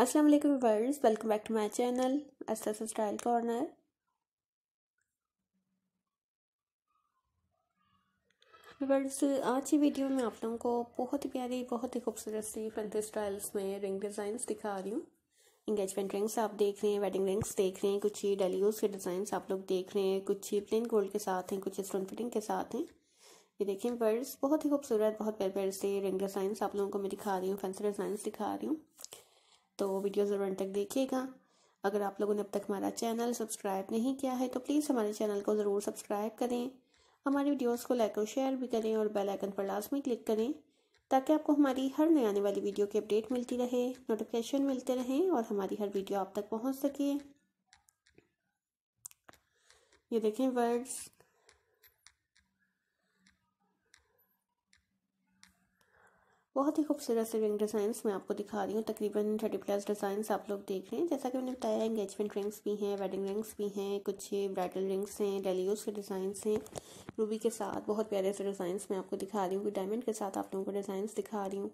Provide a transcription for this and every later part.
अस्सलाम वालेकुम worlds welcome back to my channel S style corner worlds आज की वीडियो में आप लोगों को बहुत ही प्यारी बहुत ही खूबसूरत सी फैंसी स्टाइल्स में रिंग डिज़ाइंस दिखा रही हूँ इंगेजमेंट रिंग्स आप देख रहे हैं वेडिंग रिंग्स देख रहे हैं कुछ ही डेली के डिज़ाइंस आप लोग देख रहे हैं कुछ ही प्लेन गोल्ड के साथ हैं कुछ स्टोन फिटिंग के साथ हैं ये देखें वर्ड्स बहुत ही खूबसूरत बहुत प्यारे प्यारे से रिंग डिज़ाइंस आप लोगों को मैं दिखा रही हूँ फैंसी डिज़ाइंस दिखा रही हूँ तो वो वीडियो ज़रूर तक देखिएगा अगर आप लोगों ने अब तक हमारा चैनल सब्सक्राइब नहीं किया है तो प्लीज़ हमारे चैनल को ज़रूर सब्सक्राइब करें हमारी वीडियोस को लाइक और शेयर भी करें और बेल आइकन पर लाजमी क्लिक करें ताकि आपको हमारी हर नई आने वाली वीडियो की अपडेट मिलती रहे नोटिफिकेशन मिलते रहें और हमारी हर वीडियो आप तक पहुँच सके ये देखें वर्ड्स बहुत ही खूबसूरत से रिंग डिज़ाइंस मैं आपको दिखा रही हूँ तकरीबन थर्टी प्लस डिज़ाइंस आप लोग देख रहे हैं जैसा कि मैंने बताया एंगेजमेंट रिंग्स भी हैं वेडिंग रिंग्स भी हैं कुछ ब्राइडल रिंग्स हैं डेलियोज के डिज़ाइंस हैं रूबी के साथ बहुत प्यारे से डिज़ाइंस मैं आपको दिखा रही हूँ डायमंड के साथ आप लोगों को डिज़ाइंस दिखा रही हूँ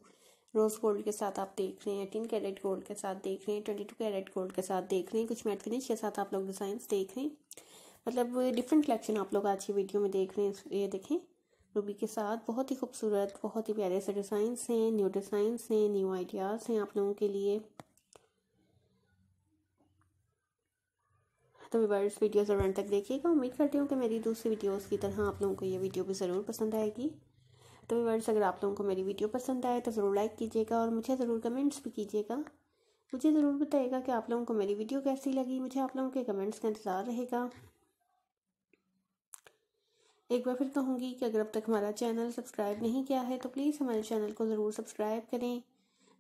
रोज़ गोल्ड के साथ आप देख रहे हैं एटीन कैरेट गोल्ड के साथ देख रहे हैं ट्वेंटी टू कैरेट गोल्ड के साथ देख रहे हैं कुछ मैट फिनिश के साथ आप लोग डिज़ाइंस देख रहे हैं मतलब डिफरेंट कलेक्शन आप लोग आज की वीडियो में देख रहे हैं ये देखें रूबी के साथ बहुत ही खूबसूरत बहुत ही प्यारे से डिज़ाइंस हैं न्यू डिज़ाइंस हैं न्यू आइडियाज़ हैं आप लोगों के लिए तो वीवर्स वीडियो ज़रूर तक देखिएगा उम्मीद करती हूँ कि मेरी दूसरी वीडियोस की तरह आप लोगों को ये वीडियो भी ज़रूर पसंद आएगी तो वीवर्स अगर आप लोगों को मेरी वीडियो पसंद आए तो ज़रूर लाइक कीजिएगा और मुझे ज़रूर कमेंट्स भी कीजिएगा मुझे ज़रूर बताइएगा कि आप लोगों को मेरी वीडियो कैसी लगी मुझे आप लोगों के कमेंट्स का इंतज़ार रहेगा एक बार फिर तो कहूँगी कि अगर अब तक हमारा चैनल सब्सक्राइब नहीं किया है तो प्लीज़ हमारे चैनल को ज़रूर सब्सक्राइब करें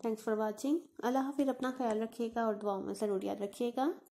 थैंक्स फॉर वॉचिंग अल्लाह हाफिज़ अपना ख्याल रखिएगा और दुआओं में ज़रूर याद रखिएगा